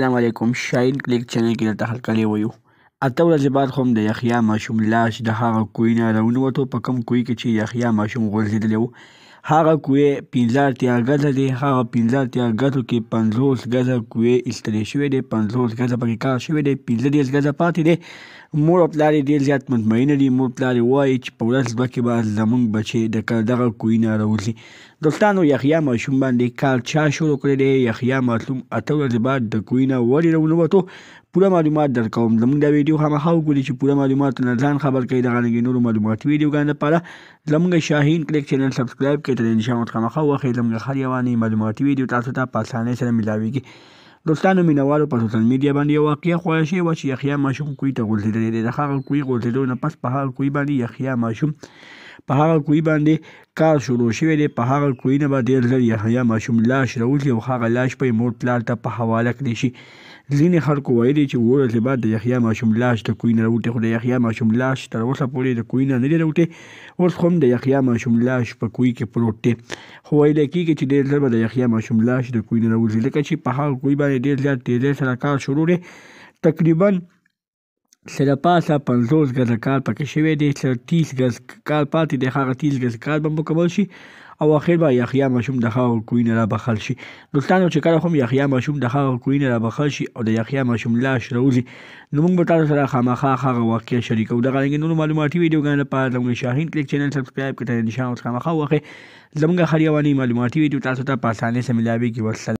السلام علیکم شاین کلیک چینل کې درته هرکلی وایو اته ورځې بعد خو هم د یحیی ماشوم لاش د هغه کوی نه راونوتو په کوم کوی کې چې یحیی ماشوم غورځېدلی و هغه قوې پنځه اتیا ګزه دي هغه پنځه اتیا ګزو کې پنځوس ګزه قوې ایستلې شوې دي پنځوس ګزه پکې کار شوی دی پنځه دېرش ګزه پاتې دی مور او پلار یې ډېر زیات مطمئنه دي مور پلار یې وایي چې په ورځ دوه کې به زموږ بچې د دغه کوی نه راوځي دوستانو یحیی ماشوم باندې کار چا شروع کړی دی یحیی ماشوم اته ورځې بعد د کوی نه ولې راونوتو پوره معلومات درکوم زموږ دا ویډیو هماغه وګورئ چې پوره معلومات نه ځان خبر کړئ دغه رنګې نورو معلوماتي ویډیوګانو لپاره زموږ شاهین کلیک چینل سبسکرایب کړئ تر انشاءالله خامخا وخت زموږ هر یوه معلوماتي ویډیو تاسو ته په اسانۍ سره ملاویږي دوستانو مینوالو په سوشل میډیا باندې یو واقعي خوښي و چې یخیا ماشوم کوی ته غورځېدلی دی د هغه کوی غورځېدو نه پس په هغه کوی باندې یخیا ماشوم په هغه کوهي باندې کار شروع شوی دی په هغه کوهي نه به ډېر ژر یحیی ماشوم لاش راوځي او هغه لاش به یې مور پلار ته په حواله کړی شي ځینې خلکو ویلي چې ورځې بعد د یحیی ماشوم لاش د کوهي نه راووتې خو د یحیی ماشوم لاش تر اوسه پورې د کوهي نه نه دی راووتې اوس خو هم د یحیی ماشوم لاش په کوهي کې پروت دی خو ویل کېږي چې ډېر ژر به د یحیی ماشوم لاش د کوهي نه راوځي لکه چې په هغه کوهي باندې ډېر زیات تیزۍ سره کار شروع دی تقریبا سره پنځوس ګزه کار پکې شوی دی چې تیس ګز کار پاتې دی هغه تیس ګز کار به مکمل شي او اخر به یخیا ماشوم د هغه کوی نه را بخل شي دوستانو چې کله هم یخیا ماشوم د هغه کوی نه را بخل شي او د یخیا ماشوم لاش راوځي نو موږ به تاسو سره خامخا هغه واقعي شریکو د غلنګ نور معلوماتي ویډیوګان لپاره زموږ شاهین کلیک چینل سبسکرایب کړئ نشان او خامخا واخې زموږ هر یوه معلوماتي ویډیو تاسو ته په اسانۍ سره ملاوي کې وصل